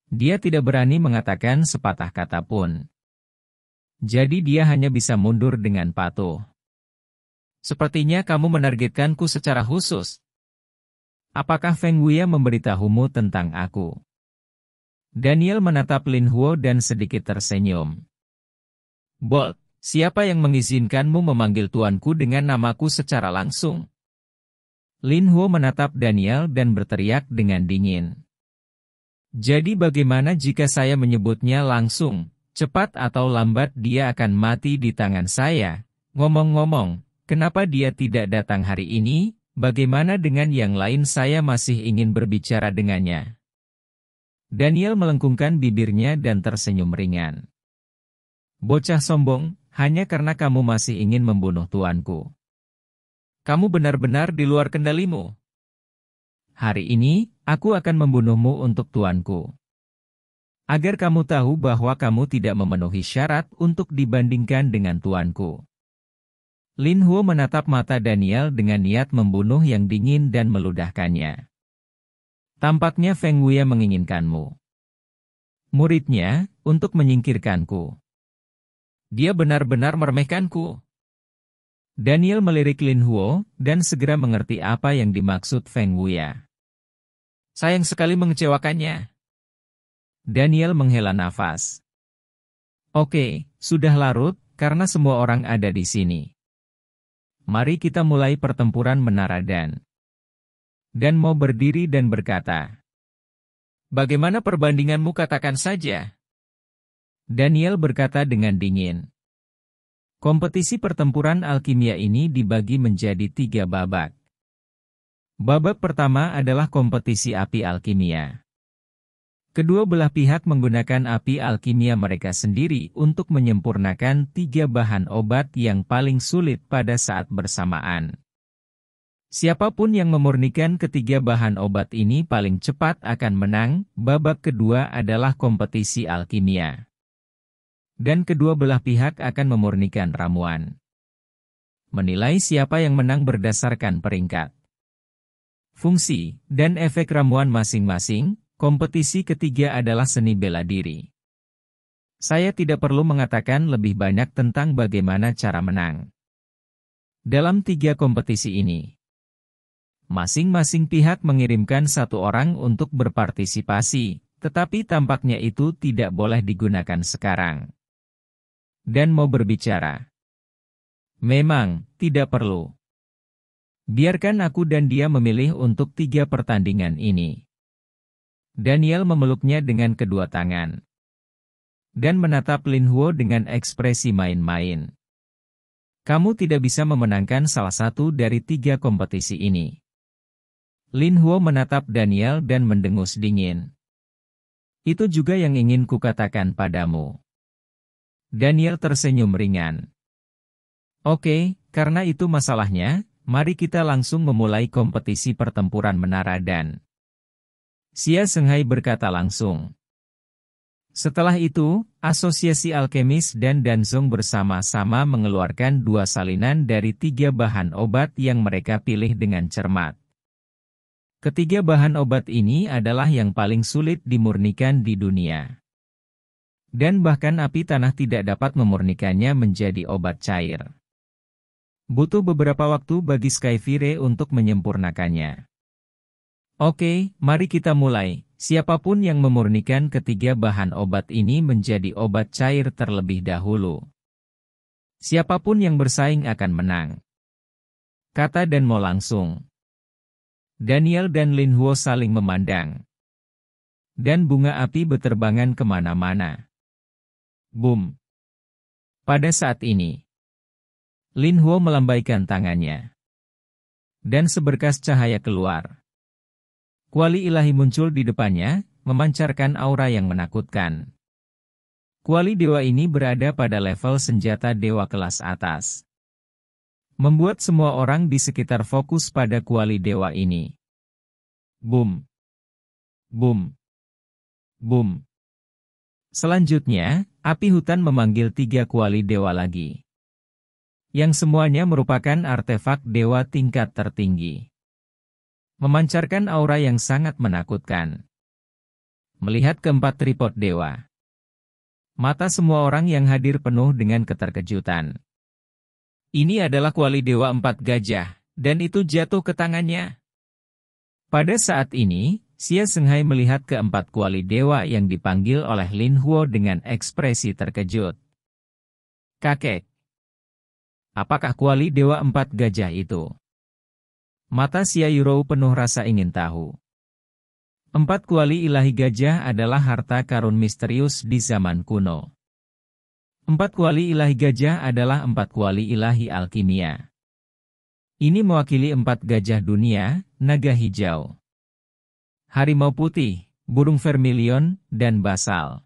dia tidak berani mengatakan sepatah kata pun. Jadi dia hanya bisa mundur dengan patuh. Sepertinya kamu menargetkanku secara khusus. Apakah Feng Wuya memberitahumu tentang aku? Daniel menatap Lin Huo dan sedikit tersenyum. Bolt, siapa yang mengizinkanmu memanggil tuanku dengan namaku secara langsung? Lin Huo menatap Daniel dan berteriak dengan dingin. Jadi bagaimana jika saya menyebutnya langsung? Cepat atau lambat dia akan mati di tangan saya. Ngomong-ngomong, kenapa dia tidak datang hari ini? Bagaimana dengan yang lain saya masih ingin berbicara dengannya. Daniel melengkungkan bibirnya dan tersenyum ringan. Bocah sombong, hanya karena kamu masih ingin membunuh tuanku. Kamu benar-benar di luar kendalimu. Hari ini, aku akan membunuhmu untuk tuanku. Agar kamu tahu bahwa kamu tidak memenuhi syarat untuk dibandingkan dengan tuanku. Lin Huo menatap mata Daniel dengan niat membunuh yang dingin dan meludahkannya. Tampaknya Feng Wuya menginginkanmu. Muridnya, untuk menyingkirkanku. Dia benar-benar meremehkanku. Daniel melirik Lin Huo, dan segera mengerti apa yang dimaksud Feng Wuya. Sayang sekali mengecewakannya. Daniel menghela nafas. Oke, sudah larut, karena semua orang ada di sini. Mari kita mulai pertempuran menara dan dan mau berdiri dan berkata, Bagaimana perbandinganmu katakan saja? Daniel berkata dengan dingin. Kompetisi pertempuran alkimia ini dibagi menjadi tiga babak. Babak pertama adalah kompetisi api alkimia. Kedua belah pihak menggunakan api alkimia mereka sendiri untuk menyempurnakan tiga bahan obat yang paling sulit pada saat bersamaan. Siapapun yang memurnikan ketiga bahan obat ini paling cepat akan menang, babak kedua adalah kompetisi alkimia. Dan kedua belah pihak akan memurnikan ramuan. Menilai siapa yang menang berdasarkan peringkat fungsi, dan efek ramuan masing-masing, kompetisi ketiga adalah seni bela diri. Saya tidak perlu mengatakan lebih banyak tentang bagaimana cara menang. Dalam tiga kompetisi ini, masing-masing pihak mengirimkan satu orang untuk berpartisipasi, tetapi tampaknya itu tidak boleh digunakan sekarang. Dan mau berbicara. Memang, tidak perlu. Biarkan aku dan dia memilih untuk tiga pertandingan ini. Daniel memeluknya dengan kedua tangan. Dan menatap Lin Huo dengan ekspresi main-main. Kamu tidak bisa memenangkan salah satu dari tiga kompetisi ini. Lin Huo menatap Daniel dan mendengus dingin. Itu juga yang ingin kukatakan padamu. Daniel tersenyum ringan. Oke, karena itu masalahnya, Mari kita langsung memulai kompetisi pertempuran menara dan Xia Senghai berkata langsung. Setelah itu, Asosiasi Alkemis dan Danzong bersama-sama mengeluarkan dua salinan dari tiga bahan obat yang mereka pilih dengan cermat. Ketiga bahan obat ini adalah yang paling sulit dimurnikan di dunia. Dan bahkan api tanah tidak dapat memurnikannya menjadi obat cair. Butuh beberapa waktu bagi Skyfire untuk menyempurnakannya. Oke, mari kita mulai. Siapapun yang memurnikan ketiga bahan obat ini menjadi obat cair terlebih dahulu. Siapapun yang bersaing akan menang. Kata dan mau langsung. Daniel dan Lin Huo saling memandang. Dan bunga api beterbangan kemana-mana. Boom. Pada saat ini, Lin Huo melambaikan tangannya. Dan seberkas cahaya keluar. Kuali ilahi muncul di depannya, memancarkan aura yang menakutkan. Kuali dewa ini berada pada level senjata dewa kelas atas. Membuat semua orang di sekitar fokus pada kuali dewa ini. Boom. Boom. Boom. Selanjutnya, api hutan memanggil tiga kuali dewa lagi yang semuanya merupakan artefak dewa tingkat tertinggi. Memancarkan aura yang sangat menakutkan. Melihat keempat tripod dewa. Mata semua orang yang hadir penuh dengan keterkejutan. Ini adalah kuali dewa empat gajah, dan itu jatuh ke tangannya. Pada saat ini, Xia Senghai melihat keempat kuali dewa yang dipanggil oleh Lin Huo dengan ekspresi terkejut. Kakek, Apakah kuali dewa empat gajah itu? Mata Siayuro penuh rasa ingin tahu. Empat kuali ilahi gajah adalah harta karun misterius di zaman kuno. Empat kuali ilahi gajah adalah empat kuali ilahi alkimia. Ini mewakili empat gajah dunia, naga hijau, harimau putih, burung vermilion, dan basal.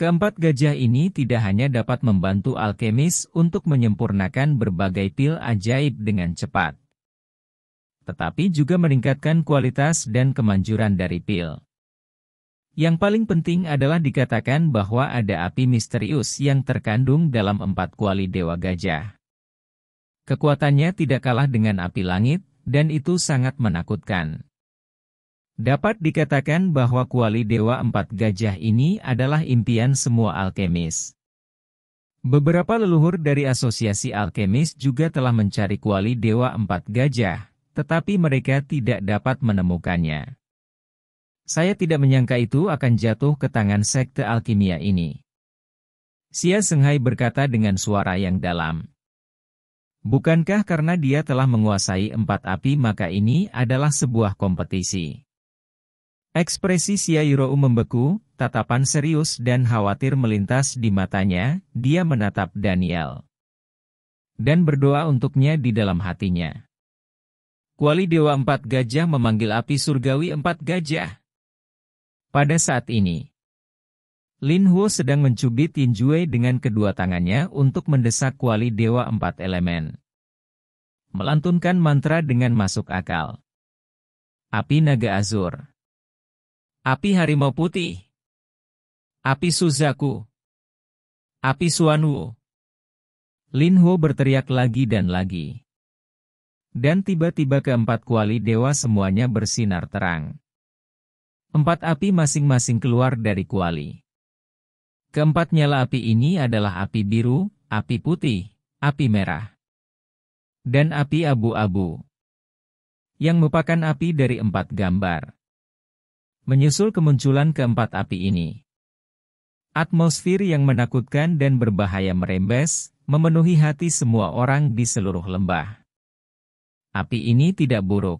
Keempat gajah ini tidak hanya dapat membantu alkemis untuk menyempurnakan berbagai pil ajaib dengan cepat, tetapi juga meningkatkan kualitas dan kemanjuran dari pil. Yang paling penting adalah dikatakan bahwa ada api misterius yang terkandung dalam empat kuali Dewa Gajah. Kekuatannya tidak kalah dengan api langit, dan itu sangat menakutkan. Dapat dikatakan bahwa kuali Dewa Empat Gajah ini adalah impian semua alkemis. Beberapa leluhur dari Asosiasi Alkemis juga telah mencari kuali Dewa Empat Gajah, tetapi mereka tidak dapat menemukannya. Saya tidak menyangka itu akan jatuh ke tangan sekte alkimia ini. Sia Senghai berkata dengan suara yang dalam. Bukankah karena dia telah menguasai empat api maka ini adalah sebuah kompetisi? Ekspresi Xiaoirou membeku, tatapan serius dan khawatir melintas di matanya, dia menatap Daniel. Dan berdoa untuknya di dalam hatinya. Kuali Dewa Empat Gajah memanggil api surgawi Empat Gajah. Pada saat ini, Lin Huo sedang mencubit Jue dengan kedua tangannya untuk mendesak kuali Dewa Empat Elemen. Melantunkan mantra dengan masuk akal. Api Naga Azur Api harimau putih. Api Suzaku. Api Suanuo. Linho berteriak lagi dan lagi. Dan tiba-tiba keempat kuali dewa semuanya bersinar terang. Empat api masing-masing keluar dari kuali. Keempat nyala api ini adalah api biru, api putih, api merah, dan api abu-abu. Yang merupakan api dari empat gambar menyusul kemunculan keempat api ini. Atmosfer yang menakutkan dan berbahaya merembes, memenuhi hati semua orang di seluruh lembah. Api ini tidak buruk.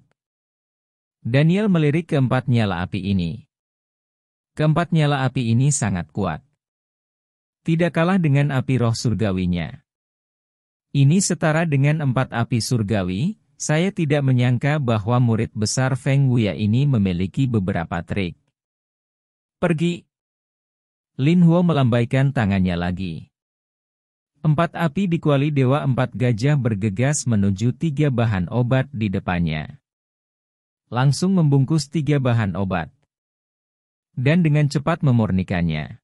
Daniel melirik keempat nyala api ini. Keempat nyala api ini sangat kuat. Tidak kalah dengan api roh surgawinya. Ini setara dengan empat api surgawi, saya tidak menyangka bahwa murid besar Feng Wuya ini memiliki beberapa trik. Pergi. Lin Huo melambaikan tangannya lagi. Empat api di kuali Dewa Empat Gajah bergegas menuju tiga bahan obat di depannya. Langsung membungkus tiga bahan obat. Dan dengan cepat memurnikannya.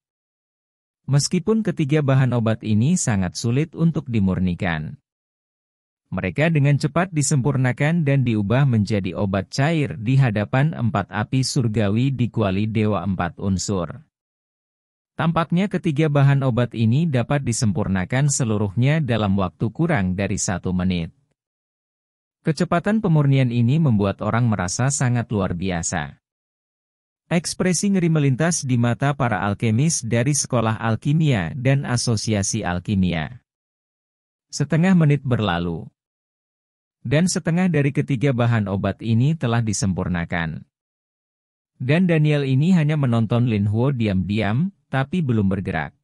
Meskipun ketiga bahan obat ini sangat sulit untuk dimurnikan. Mereka dengan cepat disempurnakan dan diubah menjadi obat cair di hadapan empat api surgawi di kuali dewa empat unsur. Tampaknya ketiga bahan obat ini dapat disempurnakan seluruhnya dalam waktu kurang dari satu menit. Kecepatan pemurnian ini membuat orang merasa sangat luar biasa. Ekspresi ngeri melintas di mata para alkemis dari Sekolah Alkimia dan Asosiasi Alkimia. Setengah menit berlalu. Dan setengah dari ketiga bahan obat ini telah disempurnakan. Dan Daniel ini hanya menonton Lin Huo diam-diam, tapi belum bergerak.